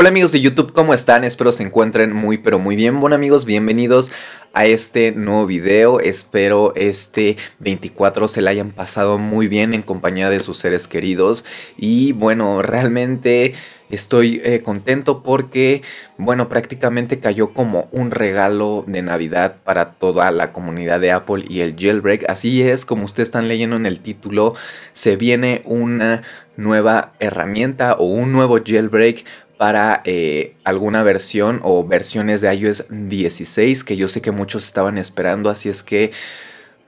Hola amigos de YouTube, ¿cómo están? Espero se encuentren muy pero muy bien. Bueno amigos, bienvenidos a este nuevo video. Espero este 24 se la hayan pasado muy bien en compañía de sus seres queridos. Y bueno, realmente estoy eh, contento porque, bueno, prácticamente cayó como un regalo de Navidad para toda la comunidad de Apple y el jailbreak. Así es, como ustedes están leyendo en el título, se viene una nueva herramienta o un nuevo jailbreak para eh, alguna versión o versiones de iOS 16 que yo sé que muchos estaban esperando, así es que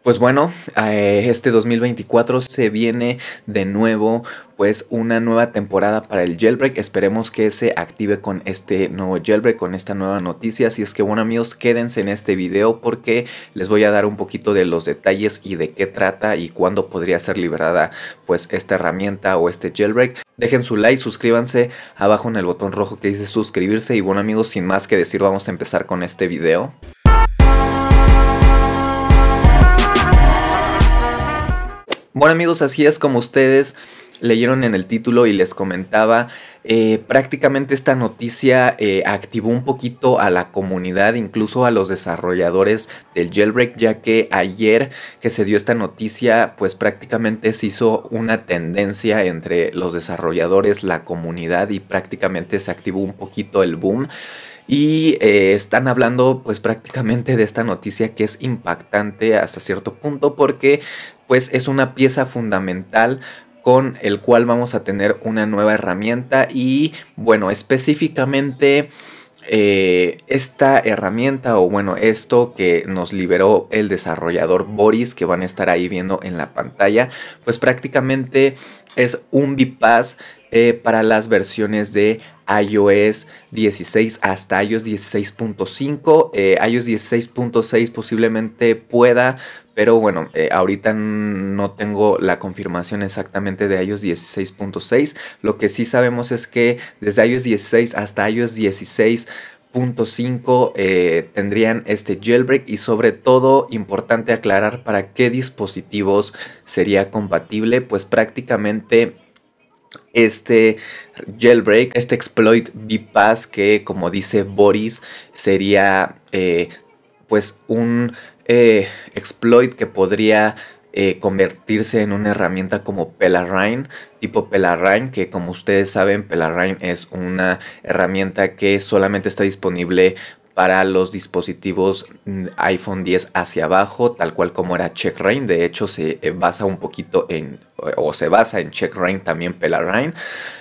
pues bueno, eh, este 2024 se viene de nuevo pues una nueva temporada para el jailbreak. Esperemos que se active con este nuevo jailbreak, con esta nueva noticia. Así es que bueno amigos, quédense en este video porque les voy a dar un poquito de los detalles y de qué trata y cuándo podría ser liberada pues esta herramienta o este jailbreak. Dejen su like, suscríbanse abajo en el botón rojo que dice suscribirse y bueno amigos, sin más que decir vamos a empezar con este video. Bueno amigos, así es como ustedes leyeron en el título y les comentaba, eh, prácticamente esta noticia eh, activó un poquito a la comunidad, incluso a los desarrolladores del jailbreak, ya que ayer que se dio esta noticia, pues prácticamente se hizo una tendencia entre los desarrolladores, la comunidad y prácticamente se activó un poquito el boom y eh, están hablando pues prácticamente de esta noticia que es impactante hasta cierto punto porque pues es una pieza fundamental con el cual vamos a tener una nueva herramienta y bueno específicamente eh, esta herramienta o bueno esto que nos liberó el desarrollador Boris que van a estar ahí viendo en la pantalla pues prácticamente es un bypass eh, para las versiones de iOS 16 hasta iOS 16.5. Eh, iOS 16.6 posiblemente pueda, pero bueno, eh, ahorita no tengo la confirmación exactamente de iOS 16.6. Lo que sí sabemos es que desde iOS 16 hasta iOS 16.5 eh, tendrían este jailbreak y sobre todo importante aclarar para qué dispositivos sería compatible pues prácticamente este jailbreak, este exploit bypass que como dice Boris sería eh, pues un eh, exploit que podría eh, convertirse en una herramienta como Pelarine, tipo Pelarine, que como ustedes saben Pelarine es una herramienta que solamente está disponible para los dispositivos mm, iPhone 10 hacia abajo, tal cual como era Check Rain. De hecho, se eh, basa un poquito en, o se basa en Check Rain también Pelarain.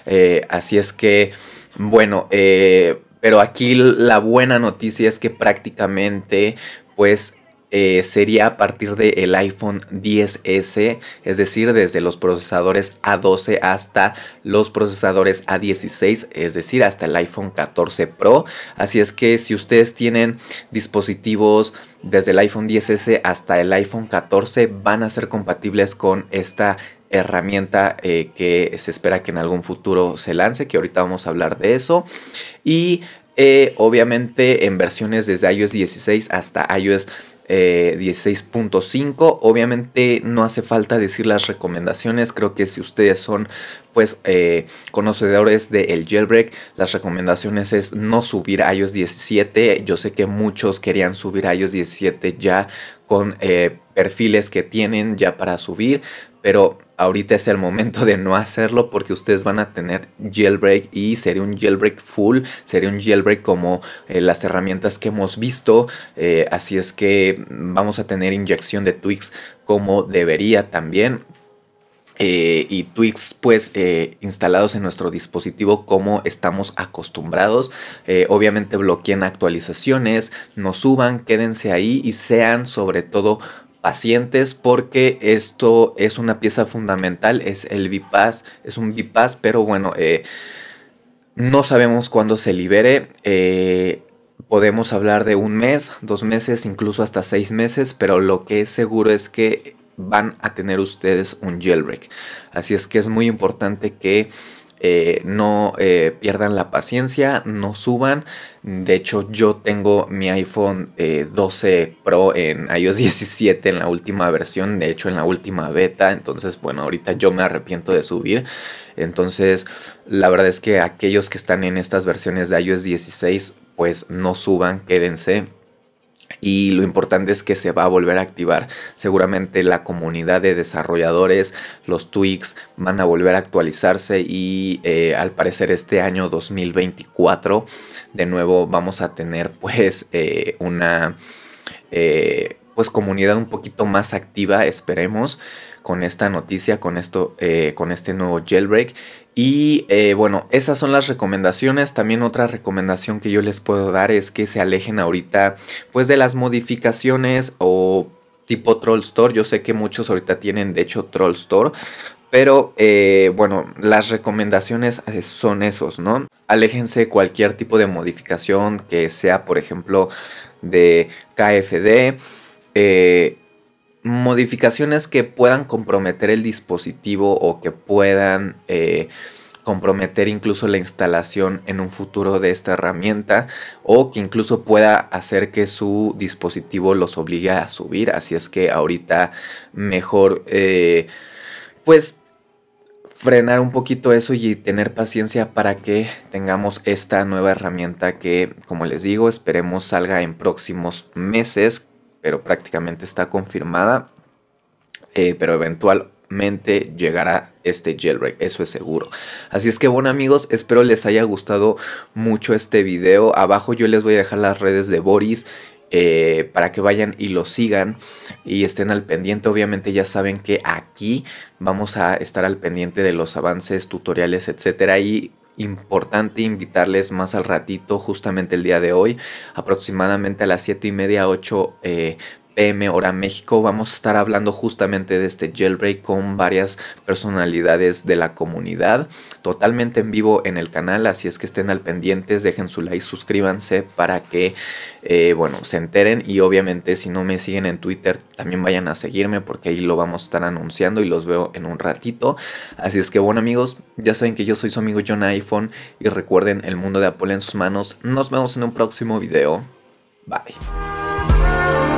Eh, así es que, bueno, eh, pero aquí la buena noticia es que prácticamente, pues eh, sería a partir del iPhone 10S, es decir, desde los procesadores A12 hasta los procesadores A16, es decir, hasta el iPhone 14 Pro. Así es que si ustedes tienen dispositivos desde el iPhone 10S hasta el iPhone 14, van a ser compatibles con esta herramienta eh, que se espera que en algún futuro se lance, que ahorita vamos a hablar de eso. Y e, obviamente en versiones desde iOS 16 hasta iOS 16.5. Eh, obviamente no hace falta decir las recomendaciones. Creo que si ustedes son pues eh, conocedores del el jailbreak, las recomendaciones es no subir a iOS 17. Yo sé que muchos querían subir a iOS 17 ya con eh, perfiles que tienen ya para subir, pero ahorita es el momento de no hacerlo porque ustedes van a tener jailbreak y sería un jailbreak full, sería un jailbreak como eh, las herramientas que hemos visto, eh, así es que vamos a tener inyección de tweaks como debería también. Eh, y tweaks pues instalados en nuestro dispositivo como estamos acostumbrados. obviamente bloqueen actualizaciones, no suban, quédense ahí y sean sobre todo pacientes porque esto es una pieza fundamental, es el vipass es un vipass pero bueno, eh, no sabemos cuándo se libere. Eh, podemos hablar de un mes, dos meses, incluso hasta seis meses, pero lo que es seguro es que van a tener ustedes un jailbreak. Así es que es muy importante que eh, no eh, pierdan la paciencia, no suban. De hecho, yo tengo mi iPhone 12 eh, Pro en iOS 17 en la última versión, de hecho en la última beta, entonces bueno, ahorita yo me arrepiento de subir. Entonces, la verdad es que aquellos que están en estas versiones de iOS 16, pues no suban, quédense y lo importante es que se va a volver a activar. Seguramente la comunidad de desarrolladores, los tweaks van a volver a actualizarse y eh, al parecer este año 2024 de nuevo vamos a tener pues eh, una eh, pues comunidad un poquito más activa, esperemos con esta noticia, con, esto, eh, con este nuevo jailbreak. Y eh, bueno, esas son las recomendaciones. También otra recomendación que yo les puedo dar es que se alejen ahorita pues de las modificaciones o tipo Troll Store. Yo sé que muchos ahorita tienen de hecho Troll Store. Pero eh, bueno, las recomendaciones son esos, ¿no? Aléjense cualquier tipo de modificación que sea, por ejemplo, de KFD modificaciones que puedan comprometer el dispositivo o que puedan eh, comprometer incluso la instalación en un futuro de esta herramienta o que incluso pueda hacer que su dispositivo los obligue a subir. Así es que ahorita mejor eh, pues frenar un poquito eso y tener paciencia para que tengamos esta nueva herramienta que, como les digo, esperemos salga en próximos meses pero prácticamente está confirmada. Eh, pero eventualmente llegará este jailbreak, eso es seguro. Así es que bueno amigos, espero les haya gustado mucho este video. Abajo yo les voy a dejar las redes de Boris. Eh, para que vayan y lo sigan y estén al pendiente. Obviamente ya saben que aquí vamos a estar al pendiente de los avances, tutoriales, etcétera. Y importante invitarles más al ratito, justamente el día de hoy, aproximadamente a las 7 y media, 8 eh, pm hora México vamos a estar hablando justamente de este jailbreak con varias personalidades de la comunidad totalmente en vivo en el canal así es que estén al pendientes dejen su like suscríbanse para que eh, bueno se enteren y obviamente si no me siguen en Twitter también vayan a seguirme porque ahí lo vamos a estar anunciando y los veo en un ratito así es que bueno amigos ya saben que yo soy su amigo John iPhone y recuerden el mundo de Apple en sus manos nos vemos en un próximo video bye